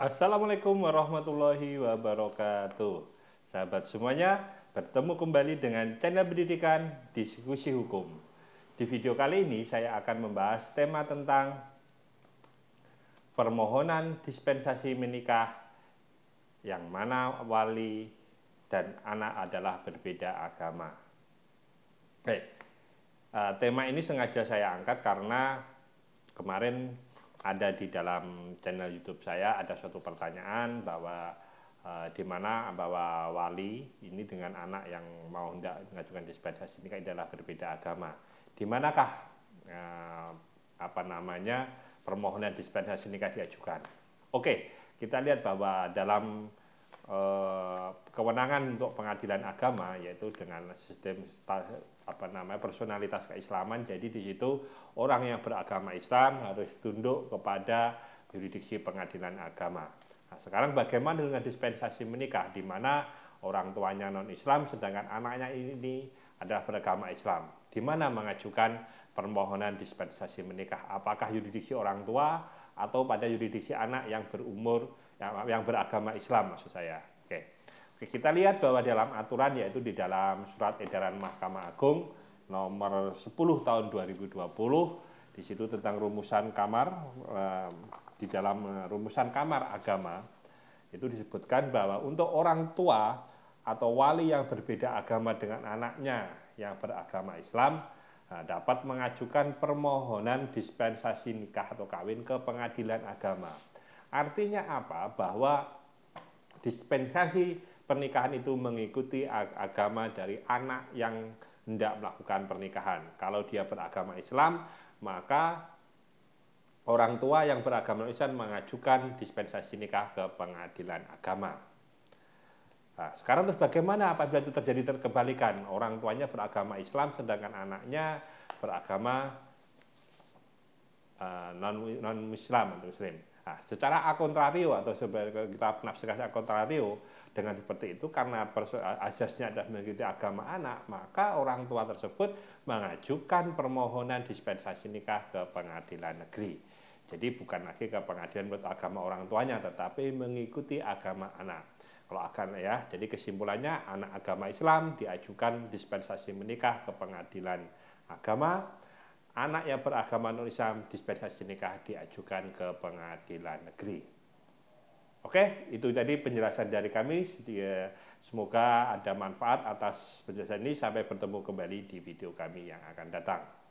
Assalamualaikum warahmatullahi wabarakatuh. Sahabat semuanya, bertemu kembali dengan channel pendidikan Diskusi Hukum. Di video kali ini saya akan membahas tema tentang permohonan dispensasi menikah yang mana wali dan anak adalah berbeda agama. Oke, eh, tema ini sengaja saya angkat karena kemarin ada di dalam channel YouTube saya ada suatu pertanyaan bahwa uh, di mana bahwa wali ini dengan anak yang mau hendak mengajukan dispensasi ini kan adalah berbeda agama. Di manakah uh, apa namanya permohonan dispensasi nikah diajukan? Oke, kita lihat bahwa dalam Eh, kewenangan untuk pengadilan agama yaitu dengan sistem apa namanya personalitas keislaman. Jadi di situ orang yang beragama Islam harus tunduk kepada yuridiksi pengadilan agama. Nah, sekarang bagaimana dengan dispensasi menikah di mana orang tuanya non-Islam sedangkan anaknya ini adalah beragama Islam. Di mana mengajukan permohonan dispensasi menikah? Apakah yuridiksi orang tua atau pada yuridiksi anak yang berumur Ya, yang beragama Islam maksud saya. Oke. Oke, kita lihat bahwa dalam aturan yaitu di dalam surat edaran Mahkamah Agung nomor 10 tahun 2020 di situ tentang rumusan kamar di dalam eh, rumusan kamar agama itu disebutkan bahwa untuk orang tua atau wali yang berbeda agama dengan anaknya yang beragama Islam eh, dapat mengajukan permohonan dispensasi nikah atau kawin ke pengadilan agama. Artinya apa? Bahwa dispensasi pernikahan itu mengikuti agama dari anak yang hendak melakukan pernikahan. Kalau dia beragama Islam, maka orang tua yang beragama Islam mengajukan dispensasi nikah ke pengadilan agama. Nah, sekarang terus bagaimana apabila itu terjadi terkebalikan? Orang tuanya beragama Islam sedangkan anaknya beragama uh, eh, non Muslim atau Muslim. Nah, secara akontrario atau sebagai kita penafsirkan akontrario dengan seperti itu karena asasnya adalah mengikuti agama anak, maka orang tua tersebut mengajukan permohonan dispensasi nikah ke pengadilan negeri. Jadi bukan lagi ke pengadilan buat agama orang tuanya, tetapi mengikuti agama anak. Kalau akan ya, jadi kesimpulannya anak agama Islam diajukan dispensasi menikah ke pengadilan agama anak yang beragama non-Islam dispensasi nikah diajukan ke pengadilan negeri. Oke, itu tadi penjelasan dari kami. Semoga ada manfaat atas penjelasan ini. Sampai bertemu kembali di video kami yang akan datang.